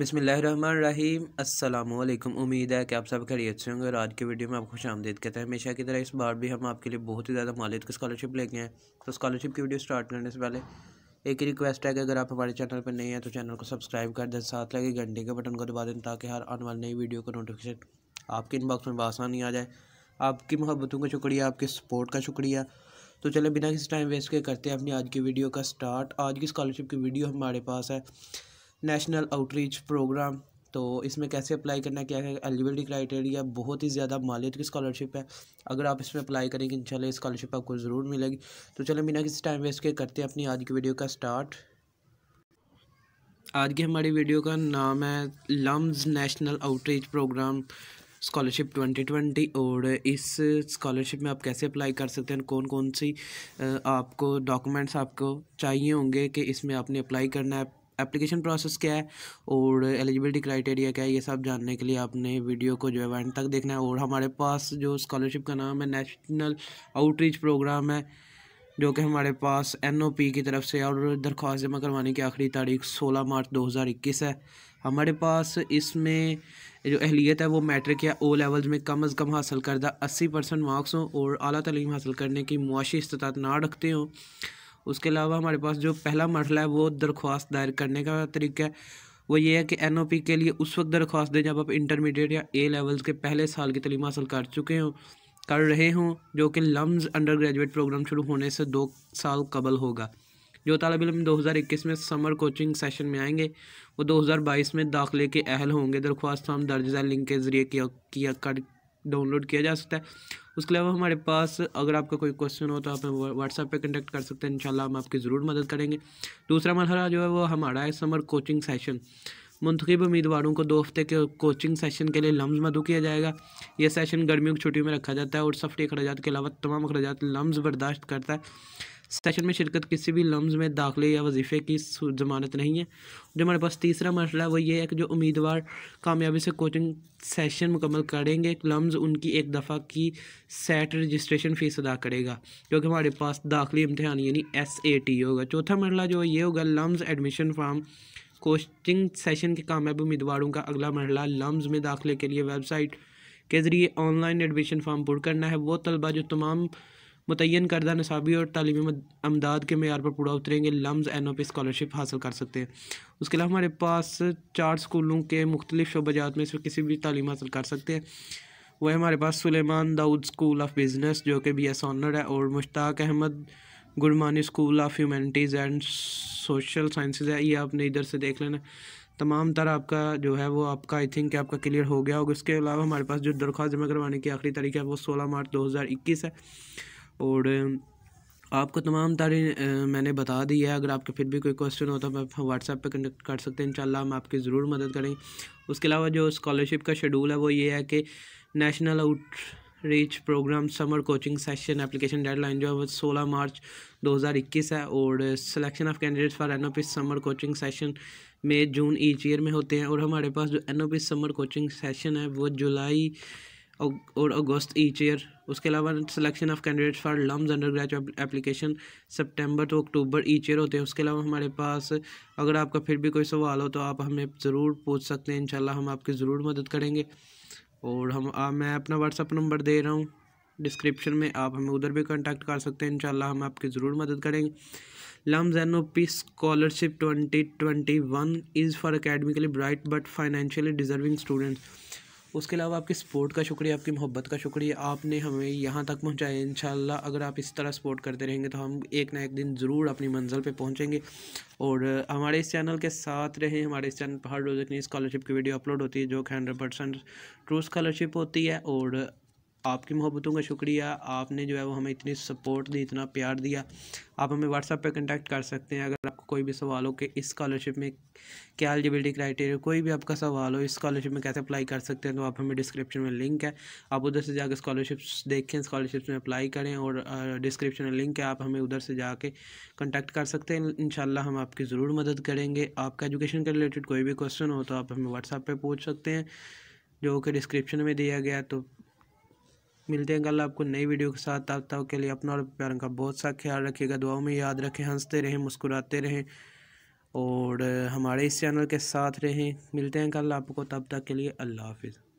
बसमीम अल्लाम उम्मीद है कि आप सब खैरियत से होंगे और आज की वीडियो में आपको खुश आमदेद कहते हैं हमेशा की तरह इस बार भी हम आपके लिए बहुत ही ज़्यादा मालिद की स्कॉलरशिप लेके हैं तो स्कॉलरशिप की वीडियो स्टार्ट करने से पहले एक ही रिक्वेस्ट है कि अगर आप हमारे चैनल पर नहीं हैं तो चैनल को सब्सक्राइब कर दें साथ लगे घंटे के बटन को दबा दें ताकि हर आने वाली नई वीडियो का नोटिफिकेशन आपके इनबॉक्स में बासानी आ जाए आपकी मोहब्बतों का शुक्रिया आपके सपोर्ट का शुक्रिया तो चले बिना किसी टाइम वेस्ट के करते हैं अपनी आज की वीडियो का स्टार्ट आज की स्कॉलरशिप की वीडियो हमारे पास है नेशनल आउटरीच प्रोग्राम तो इसमें कैसे अप्लाई करना क्या है एलिजिबिलिटी क्राइटेरिया बहुत ही ज़्यादा मालियत की स्कॉलरशिप है अगर आप इसमें अप्लाई करेंगे इंशाल्लाह स्कॉलरशिप आपको ज़रूर मिलेगी तो चलो बिना किसी टाइम वेस्ट के करते हैं अपनी आज की वीडियो का स्टार्ट आज की हमारी वीडियो का नाम है LUMS national outreach programme scholarship 2020 और इस स्कॉलरशिप में आप कैसे अप्लाई कर सकते हैं कौन कौन सी आपको डॉक्यूमेंट्स आपको चाहिए होंगे कि इसमें आपने अप्लाई करना है एप्लीकेशन प्रोसेस क्या है और एलिजिबिलिटी क्राइटेरिया क्या है ये सब जानने के लिए आपने वीडियो को जो है एंड तक देखना है और हमारे पास जो स्कॉलरशिप का नाम है नेशनल आउटरीच प्रोग्राम है जो कि हमारे पास एन ओ पी की तरफ से और दरख्वास्त जमा करवाने की आखिरी तारीख सोलह मार्च दो हज़ार इक्कीस है हमारे पास इसमें जो अहलियत है वो मैट्रिक या ओ लेवल्स में कम अज़ कम हासिल करदा अस्सी परसेंट मार्क्स हों और अली तलीम हासिल करने की मुआशी इस्तात ना रखते हों उसके अलावा हमारे पास जो पहला मरला है वो दरख्वास्त दायर करने का तरीका है वो ये है कि एन ओ पी के लिए उस वक्त दरख्वास्त दें जब आप इंटरमीडिएट या ए लेवल्स के पहले साल की तलीम हासिल कर चुके हों कर रहे हों जो कि लम्स अंडर ग्रेजुएट प्रोग्राम शुरू होने से दो साल कबल होगा जो तलब इलम दो हज़ार इक्कीस में समर कोचिंग सेशन में आएंगे वो दो हज़ार बाईस में दाखिले के अहल होंगे दरख्वास्त हम दर्ज लिंक के ज़रिए किया, किया कर डाउनलोड किया जा सकता है उसके अलावा हमारे पास अगर आपका कोई क्वेश्चन हो तो आप हमें व्हाट्सएप पर कंटेक्ट कर सकते हैं इंशाल्लाह हम आपकी ज़रूर मदद करेंगे दूसरा मरहला जो है वो हमारा है समर कोचिंग सेशन मुंतब उम्मीदवारों को दो हफ्ते के कोचिंग सेशन के लिए लम्स मदू किया जाएगा यह सेशन गर्मियों की छुट्टियों में रखा जाता है और सफरी अखराज के अलावा तमाम अखराज लम्स बर्दाश्त करता है सेशन में शिरकत किसी भी लम्ज़ में दाखिले या वजीफ़े की जमानत नहीं है जो हमारे पास तीसरा मसला वो ये है कि जो उम्मीदवार कामयाबी से कोचिंग सेशन मुकम्मल करेंगे लम्ज़ उनकी एक दफ़ा की सेट रजिस्ट्रेशन फ़ीस अदा करेगा क्योंकि हमारे पास दाखिली इम्तहान यानी एस ए टी होगा चौथा मरला जो ये होगा LUMS admission form coaching session के कामयाब उम्मीदवारों का अगला मरला लम्ज़ में दाखिले के लिए वेबसाइट के ज़रिए ऑनलाइन एडमिशन फार्म पुर करना है वो तलबा जो तमाम मुतन करदा नसाबी और तली अमदाद के मैार पर पूरा उतरेंगे LUMS N O P scholarship हासिल कर सकते हैं उसके अलावा हमारे पास चार स्कूलों के मुख्तलिफ शोबाजात में से किसी भी तालीम हासिल कर सकते हैं वह हमारे पास Suleman Dawood school of business जो कि बी एस ऑनर है और Mushtaq Ahmad Gurmani school of humanities and social sciences है ये आपने इधर से देख लेना तमाम तरह आपका जो है वो आपका आई थिंक आपका क्लियर हो गया होगा उसके अलावा हमारे पास जो दरख्वास्त जमा करवाने की आखिरी तारीख है वो सोलह मार्च दो हज़ार इक्कीस है और आपको तमाम तारी मैंने बता दी है अगर आपके फिर भी कोई क्वेश्चन हो तो आप व्हाट्सएप पे कंडक्ट कर सकते हैं इंशाल्लाह हम आपकी ज़रूर मदद करें उसके अलावा जो स्कॉलरशिप का शेड्यूल है वो ये है कि national outreach programme summer coaching session application deadline जो है वो सोलह मार्च 2021 है और selection of candidates for N O P summer coaching session मई जून ईच ईयर में होते हैं और हमारे पास जो N O P summer coaching session है वो जुलाई और अगस्त ईच ईयर उसके अलावा selection of candidates for LUMS undergraduate application सितंबर टू अक्टूबर ईच ईयर होते हैं उसके अलावा हमारे पास अगर आपका फिर भी कोई सवाल हो तो आप हमें ज़रूर पूछ सकते हैं इंशाल्लाह हम आपकी ज़रूर मदद करेंगे और हम आ, मैं अपना व्हाट्सअप नंबर दे रहा हूँ डिस्क्रिप्शन में आप हमें उधर भी कॉन्टैक्ट कर सकते हैं इंशाल्लाह हम आपकी ज़रूर मदद करेंगे LUMS N O P scholarship twenty twenty one is for academically bright but financially deserving students उसके अलावा आपकी सपोर्ट का शुक्रिया आपकी मोहब्बत का शुक्रिया आपने हमें यहाँ तक पहुँचाया इन अगर आप इस तरह सपोर्ट करते रहेंगे तो हम एक ना एक दिन ज़रूर अपनी मंजिल पर पहुँचेंगे और हमारे इस चैनल के साथ रहें हमारे इस चैनल पर हर रोज़ इतनी स्कॉलरशिप की वीडियो अपलोड होती है जो कि हंड्रेड परसेंट ट्रू स्कॉलरशिप होती है और आपकी मोहब्बतों का शुक्रिया आपने जो है वो हमें इतनी सपोर्ट दी इतना प्यार दिया आप हमें व्हाट्सअप पे कांटेक्ट कर सकते हैं अगर आपको कोई भी सवाल हो कि इस स्कॉलरशिप में क्या एलिजिबिलिटी क्राइटेरिया कोई भी आपका सवाल हो इस स्कॉलरशिप में कैसे अप्लाई कर सकते हैं तो आप हमें डिस्क्रिप्शन में लिंक है आप उधर से जाकर स्कॉलरशिप्स देखें स्कॉलरशिप्स में अप्लाई करें और डिस्क्रिप्शन में लिंक है आप हमें उधर से जाके कंटेक्ट कर सकते हैं इन हम आपकी ज़रूर मदद करेंगे आपका एजुकेशन के रिलेटेड कोई भी क्वेश्चन हो तो आप हमें व्हाट्सएप पर पूछ सकते हैं जो कि डिस्क्रिप्शन में दिया गया तो मिलते हैं कल आपको नई वीडियो के साथ आप तक के लिए अपना और प्यार का बहुत सा ख्याल रखिएगा दुआओं में याद रखें हंसते रहें मुस्कुराते रहें और हमारे इस चैनल के साथ रहें मिलते हैं कल आपको तब तक के लिए अल्लाह हाफिज़